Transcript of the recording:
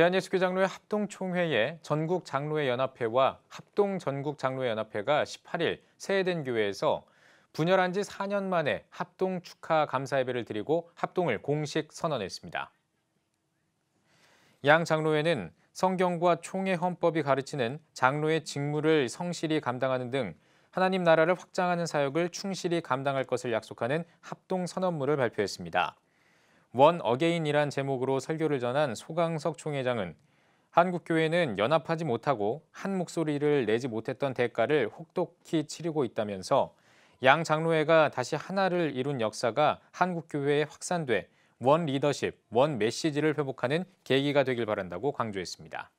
대한예수교장로회 합동총회에 전국장로회연합회와 합동전국장로회연합회가 18일 새해된 교회에서 분열한 지 4년 만에 합동 축하 감사 예배를 드리고 합동을 공식 선언했습니다. 양 장로회는 성경과 총회 헌법이 가르치는 장로의 직무를 성실히 감당하는 등 하나님 나라를 확장하는 사역을 충실히 감당할 것을 약속하는 합동 선언문을 발표했습니다. 원 어게인이란 제목으로 설교를 전한 소강석 총회장은 한국교회는 연합하지 못하고 한 목소리를 내지 못했던 대가를 혹독히 치르고 있다면서 양 장로회가 다시 하나를 이룬 역사가 한국교회에 확산돼 원 리더십, 원 메시지를 회복하는 계기가 되길 바란다고 강조했습니다.